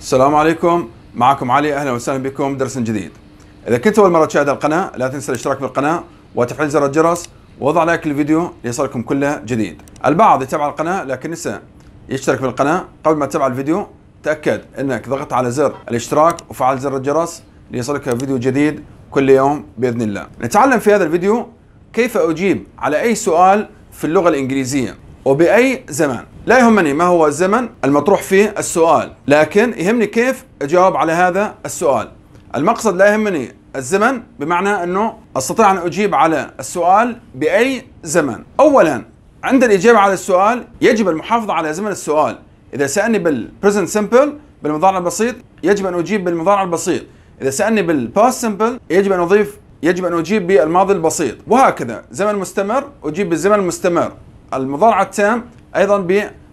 السلام عليكم معكم علي اهلا وسهلا بكم درس جديد اذا كنت اول مره تشاهد القناه لا تنسى الاشتراك بالقناه وتفعيل زر الجرس ووضع لايك للفيديو ليصلكم كله جديد البعض يتابع القناه لكن نسى يشترك بالقناه قبل ما تتابع الفيديو تاكد انك ضغطت على زر الاشتراك وفعل زر الجرس ليصلك فيديو جديد كل يوم باذن الله نتعلم في هذا الفيديو كيف اجيب على اي سؤال في اللغه الانجليزيه وبأي زمن لا يهمني ما هو الزمن المطروح فيه السؤال لكن يهمني كيف أجاوب على هذا السؤال المقصد لا يهمني الزمن بمعنى أنه أستطيع أن أجيب على السؤال بأي زمن أولا عند الإجابة على السؤال يجب المحافظة على زمن السؤال إذا سألني بالبريزنت سمبل بالمضارع البسيط يجب أن أجيب بالمضارع البسيط إذا سألني بالباست سمبل يجب أن أضيف يجب أن أجيب بالماضي البسيط وهكذا زمن مستمر أجيب بالزمن المستمر المضارع التام ايضا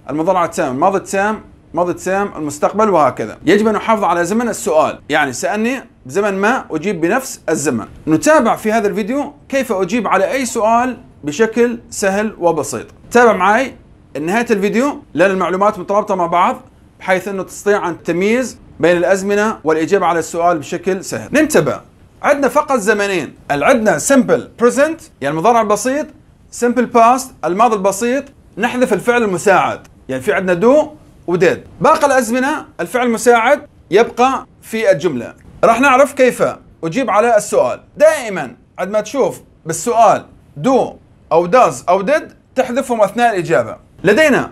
بالمضارع التام الماضي التام ماضي التام المستقبل وهكذا يجب ان احافظ على زمن السؤال يعني سالني بزمن ما اجيب بنفس الزمن نتابع في هذا الفيديو كيف اجيب على اي سؤال بشكل سهل وبسيط تابع معي نهايه الفيديو لان المعلومات مترابطه مع بعض بحيث انه تستطيع ان تميز بين الازمنه والاجابه على السؤال بشكل سهل ننتبه عندنا فقط زمنين عندنا سمبل بريزنت يعني المضارع البسيط سمبل باست الماضي البسيط نحذف الفعل المساعد يعني في عندنا دو وديد باقي الازمنه الفعل المساعد يبقى في الجمله راح نعرف كيف اجيب على السؤال دائما عندما تشوف بالسؤال دو او داز او ديد تحذفهم اثناء الاجابه لدينا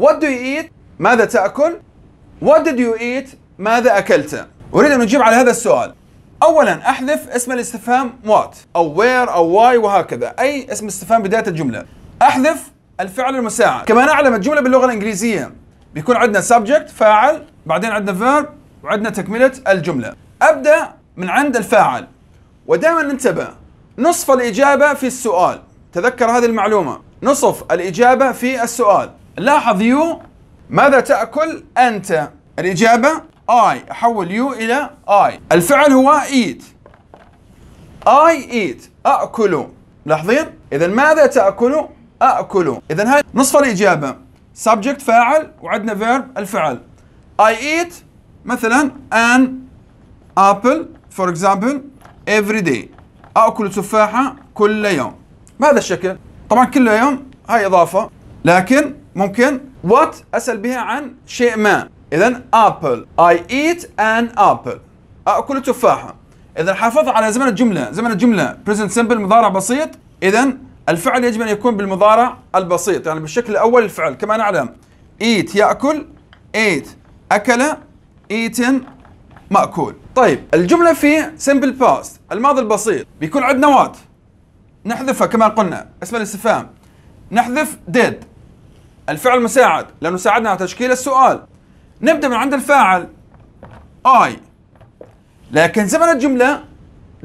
what do you eat ماذا تاكل what did you eat ماذا اكلت اريد ان اجيب على هذا السؤال اولا احذف اسم الاستفهام وات او وير او واي وهكذا اي اسم استفهام بدايه الجمله احذف الفعل المساعد كما نعلم الجمله باللغه الانجليزيه بيكون عندنا سبجكت فاعل بعدين عندنا فيرب وعندنا تكمله الجمله ابدا من عند الفاعل ودائما ننتبه نصف الاجابه في السؤال تذكر هذه المعلومه نصف الاجابه في السؤال لاحظ يو ماذا تاكل انت الاجابه I احول U الى I الفعل هو eat I eat أأكل لاحظين اذا ماذا تاكل أأكل اذا هاي نصف الاجابه subject فاعل وعندنا verb الفعل I eat مثلا an apple for example every day أأكل تفاحه كل يوم بهذا الشكل طبعا كل يوم هاي اضافه لكن ممكن what اسال بها عن شيء ما اذا ابل اي ايت ان ابل اكل تفاحه اذا حافظ على زمن الجمله زمن الجمله بريزنت سمبل مضارع بسيط اذا الفعل يجب ان يكون بالمضارع البسيط يعني بالشكل الاول الفعل كما نعلم ايت ياكل ايت اكل ايتن ماكول طيب الجمله في سمبل باست الماضي البسيط بيكون عندنا وات نحذفها كما قلنا اسم الاستفهام نحذف ديد الفعل مساعد لانه ساعدنا على تشكيل السؤال نبدأ من عند الفاعل I لكن زمن الجملة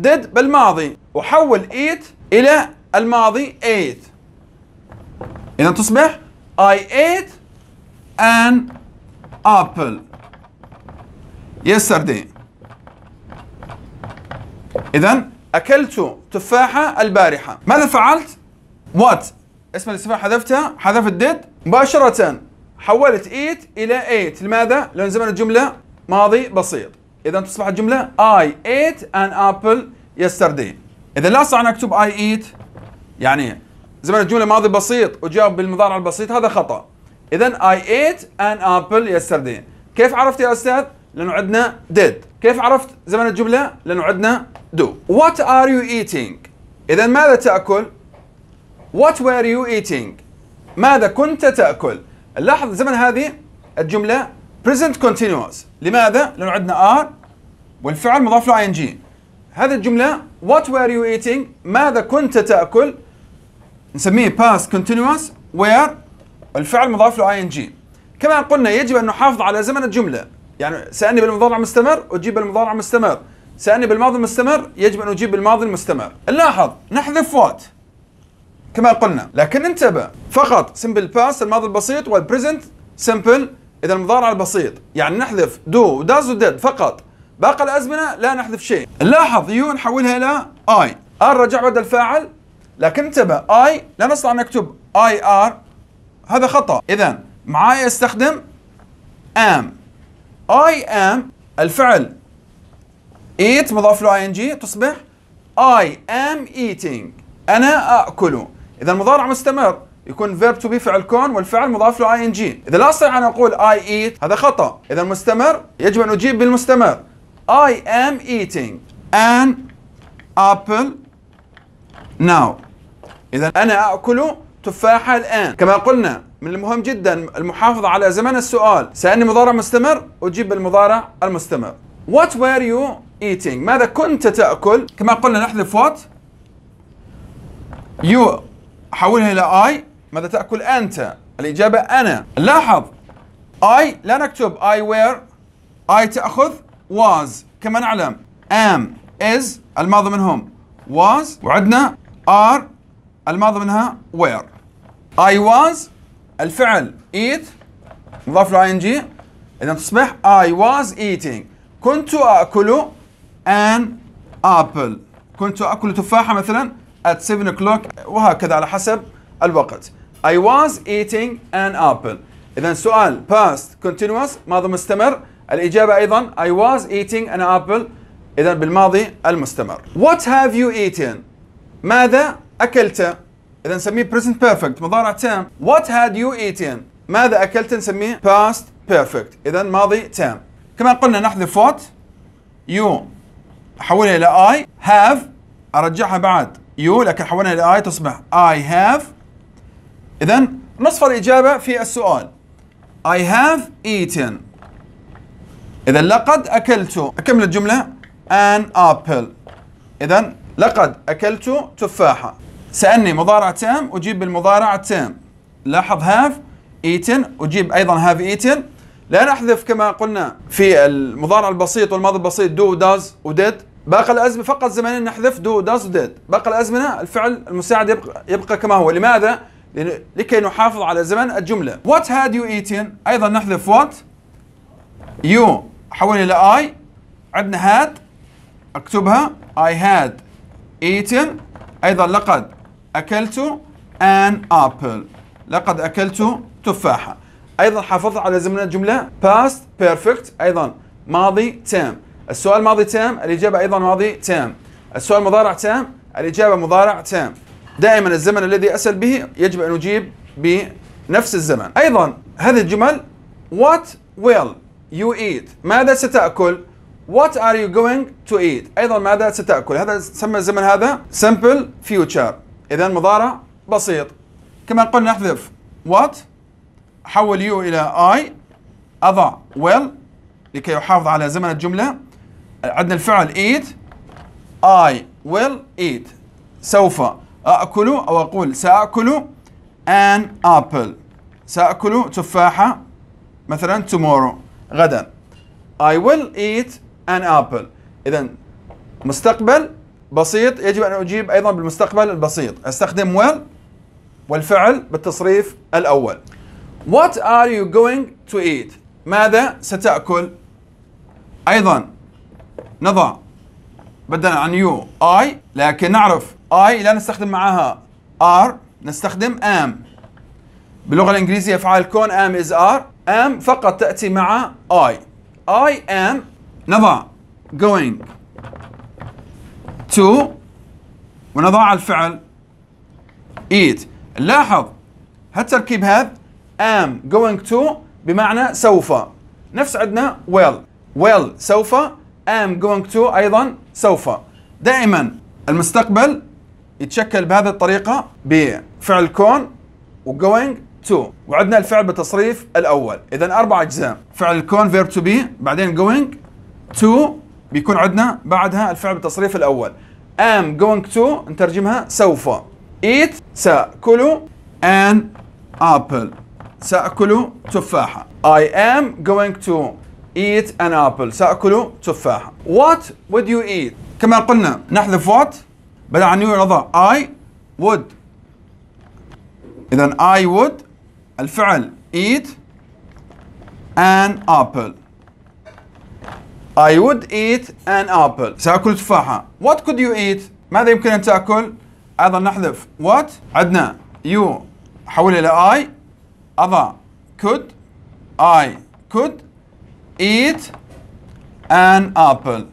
did بالماضي وحول ايت إلى الماضي ate إذا تصبح I ate an apple yesterday إذا أكلت تفاحة البارحة ماذا فعلت؟ What اسم الاستفهام حذفتها حذفت did مباشرة حولت ايت إلى ate لماذا؟ لأن زمن الجملة ماضي بسيط إذا تصبح الجملة I ate an apple yesterday إذا لا استطيع أن أكتب I eat يعني زمن الجملة ماضي بسيط وجاوب بالمضارع البسيط هذا خطأ إذا I ate an apple yesterday كيف عرفت يا أستاذ؟ لأنه عندنا did كيف عرفت زمن الجملة؟ لأنه عندنا do What are you eating؟ إذا ماذا تأكل؟ What were you eating؟ ماذا كنت تأكل؟ نلاحظ الزمن هذه الجمله present continuous لماذا؟ لانه عندنا R والفعل مضاف له ing هذه الجمله what were you eating ماذا كنت تاكل نسميه past continuous where الفعل مضاف له ing كما قلنا يجب ان نحافظ على زمن الجمله يعني سالني بالمضارع المستمر اجيب بالمضارع المستمر سالني بالماضي المستمر يجب ان اجيب بالماضي المستمر نلاحظ نحذف what كما قلنا لكن انتبه فقط سمبل باس الماضي البسيط والبريزنت سمبل اذا المضارع البسيط يعني نحذف دو وداز وديد فقط باقي الازمنه لا نحذف شيء نلاحظ يو نحولها الى اي ار رجع بعد الفاعل لكن انتبه اي لا نستطيع ان نكتب اي ار هذا خطا اذا معاي استخدم ام اي ام الفعل ايت مضاف له اي ان جي تصبح اي ام ايتينج انا اكل اذا المضارع مستمر يكون فيرب تو بي فعل كون والفعل مضاف له اي ان جي اذا لا استطيع ان اقول اي ايت هذا خطا اذا مستمر يجب ان اجيب بالمستمر I am eating an apple now اذا انا اكل تفاحه الان كما قلنا من المهم جدا المحافظه على زمن السؤال سالني مضارع مستمر اجيب بالمضارع المستمر What were you eating ماذا كنت تاكل كما قلنا نحذف what you أحولها إلى I ماذا تأكل أنت؟ الإجابة أنا لاحظ I لا نكتب I وير I تأخذ was كما نعلم ام از الماضي منهم was وعندنا ار الماضي منها were I was الفعل eat مضاف له ing إذا تصبح I was eating كنت آكل ان ابل كنت آكل تفاحة مثلا at 7 o'clock وهكذا على حسب الوقت I was eating an apple إذا سؤال past continuous ماضي مستمر الإجابة أيضا I was eating an apple إذا بالماضي المستمر What have you eaten ماذا أكلت إذا نسميه present perfect مضارع تام What had you eaten ماذا أكلت نسميه past perfect إذا ماضي تام كما قلنا نحذف what you أحولها إلى I have أرجعها بعد يو لكن حولنا الى اي تصبح اي هاف اذا نصف الاجابه في السؤال اي هاف eaten اذا لقد اكلت اكمل الجمله an apple اذا لقد اكلت تفاحه سالني مضارع تام اجيب بالمضارع التام لاحظ هاف ايتن اجيب ايضا هاف ايتن لا نحذف كما قلنا في المضارع البسيط والماضي البسيط دو داز وديد باقي الازمنه فقط زمنيه نحذف دو داز ديد باقي الازمنه الفعل المساعد يبقى يبقى كما هو لماذا لكي نحافظ على زمن الجمله what had you eaten ايضا نحذف what you حول الى I عندنا had اكتبها I had eaten ايضا لقد اكلت an apple لقد اكلت تفاحه ايضا حافظت على زمن الجمله past perfect ايضا ماضي تام السؤال ماضي تام الإجابة أيضا ماضي تام السؤال مضارع تام الإجابة مضارع تام دائما الزمن الذي أسأل به يجب أن أجيب بنفس الزمن أيضا هذه الجمل What will you eat ماذا ستأكل What are you going to eat أيضا ماذا ستأكل هذا سمى الزمن هذا simple future إذا مضارع بسيط كما قلنا نحذف what حول you إلى I أضع will لكي يحافظ على زمن الجملة عندنا الفعل eat I will eat سوف أأكل أو أقول سأكل an apple سأكل تفاحة مثلا tomorrow غدا I will eat an apple إذا مستقبل بسيط يجب أن أجيب أيضا بالمستقبل البسيط أستخدم will والفعل بالتصريف الأول What are you going to eat؟ ماذا ستأكل؟ أيضا نضع بدلا عن يو اي لكن نعرف اي لا نستخدم معها ار نستخدم ام باللغه الانجليزيه افعال كون ام از ار ام فقط تاتي مع اي اي ام نضع going to ونضع الفعل eat لاحظ هالتركيب هذا am going to بمعنى سوف نفس عندنا will will سوف am going to أيضا سوف دائما المستقبل يتشكل بهذه الطريقة بفعل كون و going to وعندنا الفعل بالتصريف الأول إذا أربع أجزاء فعل الكون verb to be بعدين going to بيكون عندنا بعدها الفعل بالتصريف الأول am going to نترجمها سوف eat سأكل an apple سأكل تفاحة I am going to eat an apple سأكل تفاحة what would you eat كما قلنا نحذف what بدل عن يعرض I would إذا I would الفعل eat an apple I would eat an apple سأكل تفاحة what could you eat ماذا يمكن أن تأكل أيضا نحذف what عدنا you حول إلى I أضع could I could eat an apple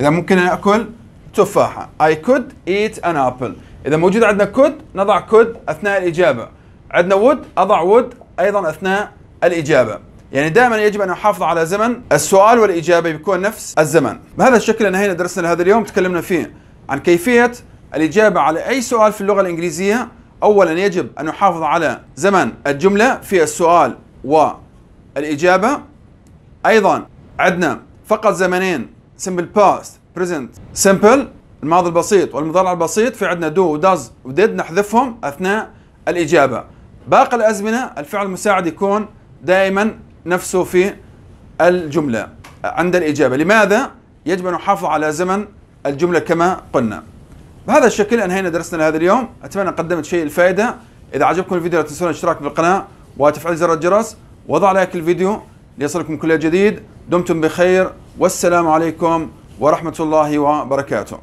إذا ممكن أن أكل تفاحة I could eat an apple إذا موجود عندنا could نضع could أثناء الإجابة عندنا would أضع would أيضا أثناء الإجابة يعني دائما يجب أن أحافظ على زمن السؤال والإجابة بيكون نفس الزمن بهذا الشكل أنهينا درسنا لهذا اليوم تكلمنا فيه عن كيفية الإجابة على أي سؤال في اللغة الإنجليزية أولا يجب أن نحافظ على زمن الجملة في السؤال والإجابة ايضا عندنا فقط زمنين simple past present simple الماضي البسيط والمضارع البسيط في عندنا دو وداز وديد نحذفهم اثناء الاجابه باقي الازمنه الفعل المساعد يكون دائما نفسه في الجمله عند الاجابه لماذا يجب ان نحافظ على زمن الجمله كما قلنا بهذا الشكل انهينا درسنا لهذا اليوم اتمنى قدمت شيء الفائده اذا عجبكم الفيديو لا تنسون الاشتراك بالقناه وتفعيل زر الجرس وضع لايك الفيديو ليصلكم كل جديد دمتم بخير والسلام عليكم ورحمة الله وبركاته